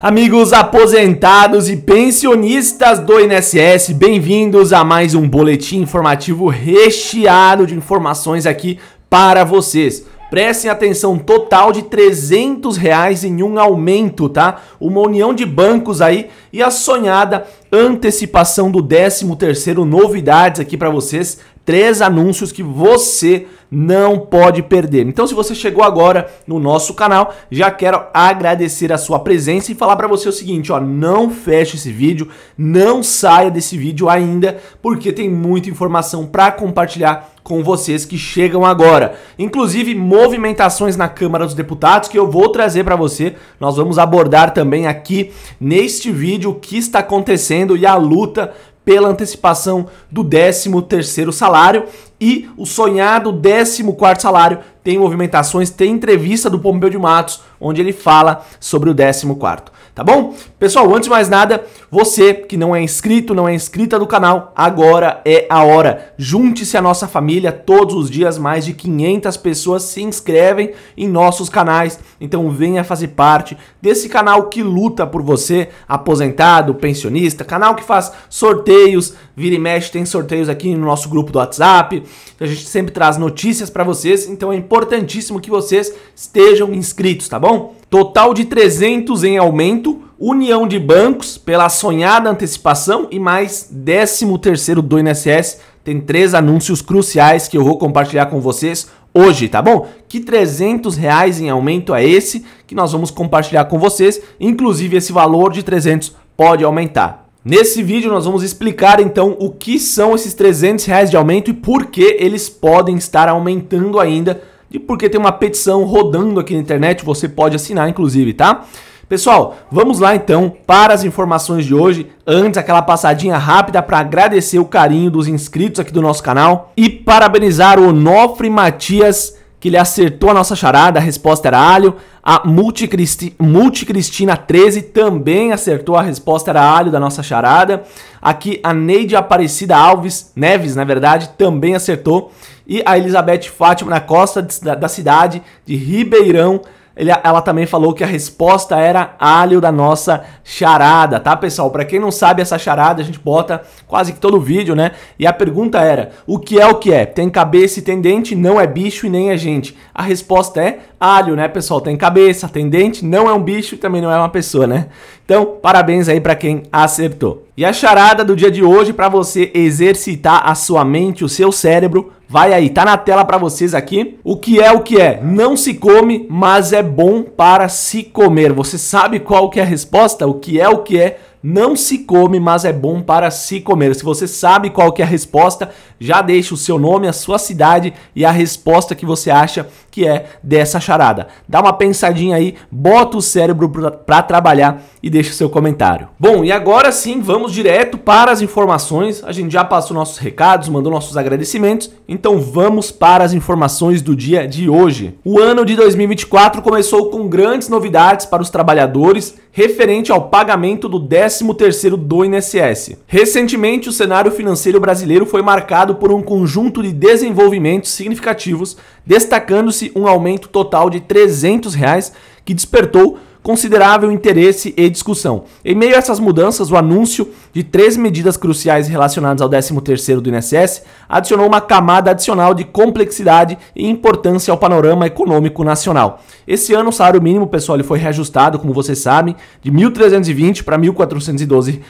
Amigos aposentados e pensionistas do INSS, bem-vindos a mais um boletim informativo recheado de informações aqui para vocês. Prestem atenção, total de 300 reais em um aumento, tá? Uma união de bancos aí e a sonhada antecipação do 13º novidades aqui para vocês. Três anúncios que você não pode perder. Então, se você chegou agora no nosso canal, já quero agradecer a sua presença e falar para você o seguinte, ó, não feche esse vídeo, não saia desse vídeo ainda, porque tem muita informação para compartilhar com vocês que chegam agora. Inclusive movimentações na Câmara dos Deputados que eu vou trazer para você. Nós vamos abordar também aqui neste vídeo o que está acontecendo e a luta pela antecipação do 13 terceiro salário e o sonhado 14 salário tem movimentações, tem entrevista do Pompeu de Matos, onde ele fala sobre o 14 tá bom? Pessoal, antes de mais nada, você que não é inscrito, não é inscrita do canal, agora é a hora. Junte-se à nossa família, todos os dias mais de 500 pessoas se inscrevem em nossos canais, então venha fazer parte desse canal que luta por você, aposentado, pensionista, canal que faz sorteios, vira e mexe tem sorteios aqui no nosso grupo do WhatsApp, a gente sempre traz notícias para vocês, então é importantíssimo que vocês estejam inscritos, tá bom? Total de 300 em aumento, união de bancos pela sonhada antecipação e mais 13º do INSS. Tem três anúncios cruciais que eu vou compartilhar com vocês hoje, tá bom? Que 300 reais em aumento é esse que nós vamos compartilhar com vocês. Inclusive esse valor de 300 pode aumentar. Nesse vídeo nós vamos explicar então o que são esses 300 reais de aumento e por que eles podem estar aumentando ainda e porque tem uma petição rodando aqui na internet, você pode assinar inclusive, tá? Pessoal, vamos lá então para as informações de hoje. Antes, aquela passadinha rápida para agradecer o carinho dos inscritos aqui do nosso canal e parabenizar o Onofre Matias que ele acertou a nossa charada, a resposta era alho. A Multicristina 13 também acertou a resposta era alho da nossa charada. Aqui a Neide Aparecida Alves, Neves, na verdade, também acertou. E a Elizabeth Fátima na costa da cidade de Ribeirão ele, ela também falou que a resposta era alho da nossa charada, tá, pessoal? Para quem não sabe essa charada, a gente bota quase que todo vídeo, né? E a pergunta era: o que é o que é? Tem cabeça e tem dente, não é bicho e nem é gente. A resposta é alho, né, pessoal? Tem cabeça, tem dente, não é um bicho e também não é uma pessoa, né? Então, parabéns aí para quem acertou. E a charada do dia de hoje para você exercitar a sua mente, o seu cérebro Vai aí, tá na tela para vocês aqui. O que é o que é? Não se come, mas é bom para se comer. Você sabe qual que é a resposta? O que é o que é? não se come, mas é bom para se comer. Se você sabe qual que é a resposta, já deixa o seu nome, a sua cidade e a resposta que você acha que é dessa charada. Dá uma pensadinha aí, bota o cérebro para trabalhar e deixa o seu comentário. Bom, e agora sim, vamos direto para as informações. A gente já passou nossos recados, mandou nossos agradecimentos, então vamos para as informações do dia de hoje. O ano de 2024 começou com grandes novidades para os trabalhadores referente ao pagamento do 13º do INSS. Recentemente, o cenário financeiro brasileiro foi marcado por um conjunto de desenvolvimentos significativos, destacando-se um aumento total de R$ 300, reais, que despertou considerável interesse e discussão. Em meio a essas mudanças, o anúncio de três medidas cruciais relacionadas ao 13º do INSS, adicionou uma camada adicional de complexidade e importância ao panorama econômico nacional. Esse ano o salário mínimo, pessoal, ele foi reajustado, como vocês sabem, de R$ 1.320 para R$ 1.412,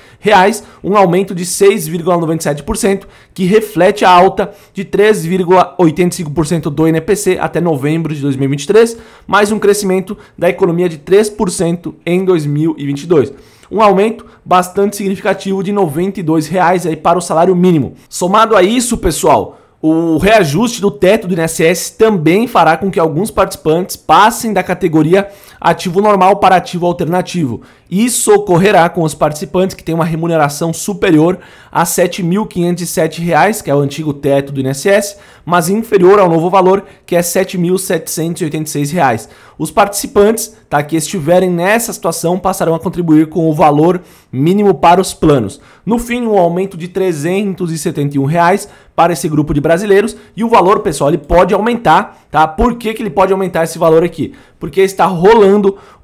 um aumento de 6,97%, que reflete a alta de 3,85% do INPC até novembro de 2023, mais um crescimento da economia de 3% em 2022 um aumento bastante significativo de R$ 92,00 aí para o salário mínimo. Somado a isso, pessoal, o reajuste do teto do INSS também fará com que alguns participantes passem da categoria ativo normal para ativo alternativo. Isso ocorrerá com os participantes que têm uma remuneração superior a R$ 7.507, que é o antigo teto do INSS, mas inferior ao novo valor, que é R$ 7.786. Os participantes tá, que estiverem nessa situação passarão a contribuir com o valor mínimo para os planos. No fim, um aumento de R$ 371 reais para esse grupo de brasileiros e o valor, pessoal, ele pode aumentar, tá? Por que, que ele pode aumentar esse valor aqui? Porque está rolando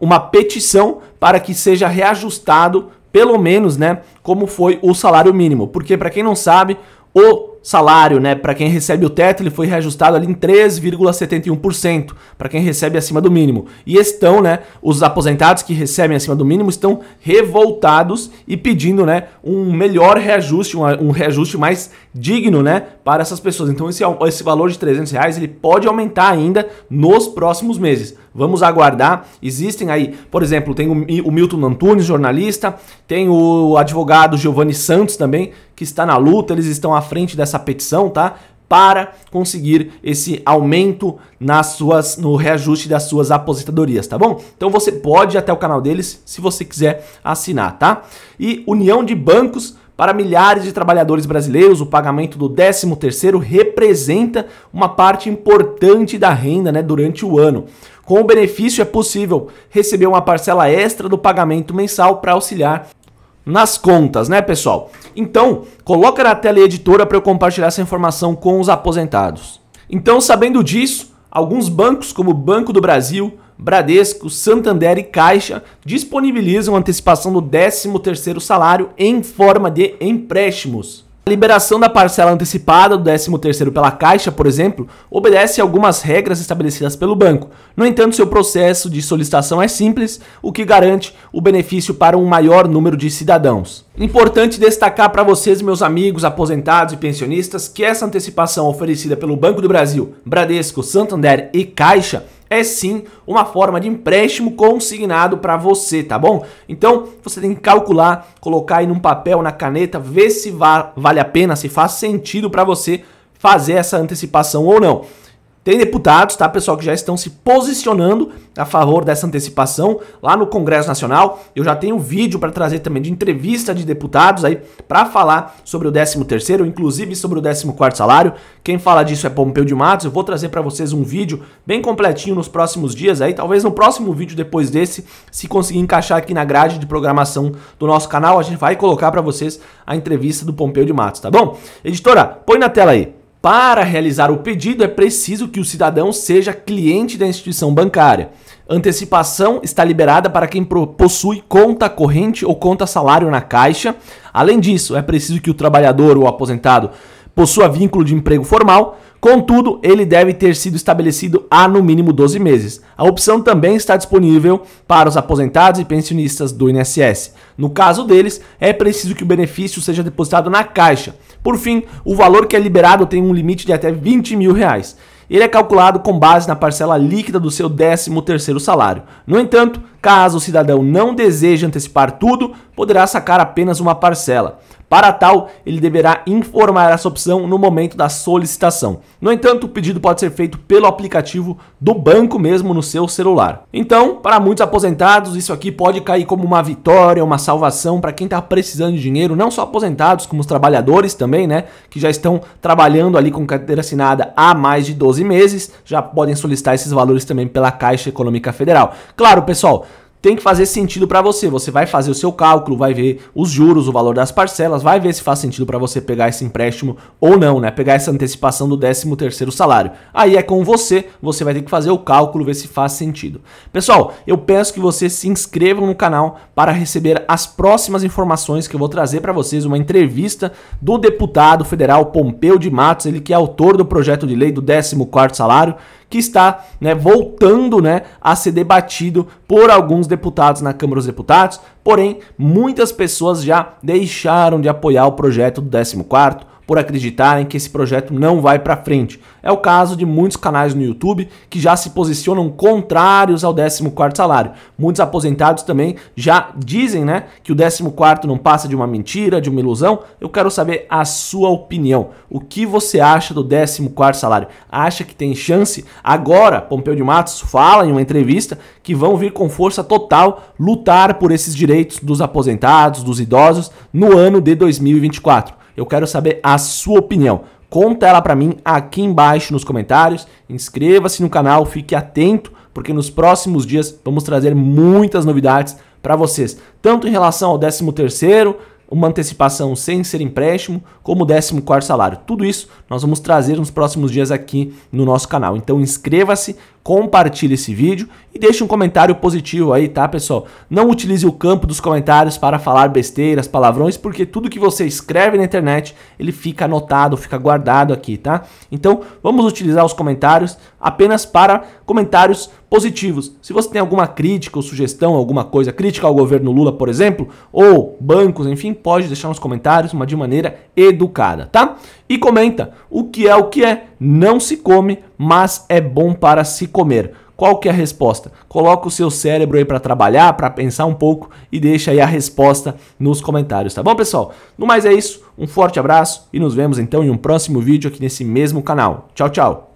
uma petição para que seja reajustado, pelo menos, né, como foi o salário mínimo. Porque, para quem não sabe, o salário, né, para quem recebe o teto, ele foi reajustado ali em 3,71% para quem recebe acima do mínimo. E estão, né, os aposentados que recebem acima do mínimo estão revoltados e pedindo, né, um melhor reajuste, um, um reajuste mais digno, né, para essas pessoas. Então esse, esse valor de 300 reais ele pode aumentar ainda nos próximos meses. Vamos aguardar. Existem aí, por exemplo, tem o Milton Antunes, jornalista, tem o advogado Giovanni Santos também, que está na luta, eles estão à frente dessa petição, tá? Para conseguir esse aumento nas suas, no reajuste das suas aposentadorias, tá bom? Então você pode ir até o canal deles se você quiser assinar, tá? E União de Bancos para milhares de trabalhadores brasileiros, o pagamento do 13 terceiro representa uma parte importante da renda né, durante o ano. Com o benefício é possível receber uma parcela extra do pagamento mensal para auxiliar nas contas, né, pessoal? Então, coloca na tela editora para eu compartilhar essa informação com os aposentados. Então, sabendo disso, alguns bancos como o Banco do Brasil, Bradesco, Santander e Caixa disponibilizam antecipação do 13º salário em forma de empréstimos. A liberação da parcela antecipada do 13º pela Caixa, por exemplo, obedece a algumas regras estabelecidas pelo banco. No entanto, seu processo de solicitação é simples, o que garante o benefício para um maior número de cidadãos. Importante destacar para vocês, meus amigos aposentados e pensionistas, que essa antecipação oferecida pelo Banco do Brasil, Bradesco, Santander e Caixa é sim uma forma de empréstimo consignado para você, tá bom? Então você tem que calcular, colocar aí num papel, na caneta, ver se va vale a pena, se faz sentido para você fazer essa antecipação ou não. Tem deputados, tá, pessoal, que já estão se posicionando a favor dessa antecipação lá no Congresso Nacional. Eu já tenho vídeo para trazer também de entrevista de deputados aí para falar sobre o 13º, inclusive sobre o 14º salário. Quem fala disso é Pompeu de Matos. Eu vou trazer para vocês um vídeo bem completinho nos próximos dias aí, talvez no próximo vídeo depois desse, se conseguir encaixar aqui na grade de programação do nosso canal, a gente vai colocar para vocês a entrevista do Pompeu de Matos, tá bom? Editora, põe na tela aí. Para realizar o pedido, é preciso que o cidadão seja cliente da instituição bancária. Antecipação está liberada para quem possui conta corrente ou conta salário na Caixa. Além disso, é preciso que o trabalhador ou aposentado possua vínculo de emprego formal Contudo, ele deve ter sido estabelecido há no mínimo 12 meses. A opção também está disponível para os aposentados e pensionistas do INSS. No caso deles, é preciso que o benefício seja depositado na caixa. Por fim, o valor que é liberado tem um limite de até 20 mil reais. Ele é calculado com base na parcela líquida do seu 13 terceiro salário. No entanto, Caso o cidadão não deseje antecipar tudo, poderá sacar apenas uma parcela. Para tal, ele deverá informar essa opção no momento da solicitação. No entanto, o pedido pode ser feito pelo aplicativo do banco mesmo no seu celular. Então, para muitos aposentados, isso aqui pode cair como uma vitória, uma salvação para quem está precisando de dinheiro, não só aposentados, como os trabalhadores também, né? Que já estão trabalhando ali com carteira assinada há mais de 12 meses, já podem solicitar esses valores também pela Caixa Econômica Federal. Claro, pessoal, tem que fazer sentido para você. Você vai fazer o seu cálculo, vai ver os juros, o valor das parcelas, vai ver se faz sentido para você pegar esse empréstimo ou não, né? Pegar essa antecipação do 13º salário. Aí é com você, você vai ter que fazer o cálculo, ver se faz sentido. Pessoal, eu peço que vocês se inscrevam no canal para receber as próximas informações que eu vou trazer para vocês, uma entrevista do deputado federal Pompeu de Matos, ele que é autor do projeto de lei do 14º salário, que está né, voltando né, a ser debatido por alguns deputados na Câmara dos Deputados, porém muitas pessoas já deixaram de apoiar o projeto do 14 por acreditarem que esse projeto não vai para frente. É o caso de muitos canais no YouTube que já se posicionam contrários ao 14 salário. Muitos aposentados também já dizem, né, que o 14 não passa de uma mentira, de uma ilusão. Eu quero saber a sua opinião. O que você acha do 14 salário? Acha que tem chance? Agora, Pompeu de Matos fala em uma entrevista que vão vir com força total lutar por esses direitos dos aposentados, dos idosos no ano de 2024. Eu quero saber a sua opinião. Conta ela para mim aqui embaixo nos comentários. Inscreva-se no canal, fique atento, porque nos próximos dias vamos trazer muitas novidades para vocês, tanto em relação ao 13 terceiro, uma antecipação sem ser empréstimo, como o 14 salário. Tudo isso nós vamos trazer nos próximos dias aqui no nosso canal. Então inscreva-se, compartilhe esse vídeo e deixe um comentário positivo aí, tá, pessoal? Não utilize o campo dos comentários para falar besteiras, palavrões, porque tudo que você escreve na internet, ele fica anotado, fica guardado aqui, tá? Então, vamos utilizar os comentários apenas para comentários positivos. Se você tem alguma crítica ou sugestão, alguma coisa crítica ao governo Lula, por exemplo, ou bancos, enfim, pode deixar nos comentários, mas de maneira educada, tá? e comenta o que é o que é, não se come, mas é bom para se comer. Qual que é a resposta? Coloca o seu cérebro aí para trabalhar, para pensar um pouco e deixa aí a resposta nos comentários, tá bom, pessoal? No mais é isso, um forte abraço e nos vemos então em um próximo vídeo aqui nesse mesmo canal. Tchau, tchau.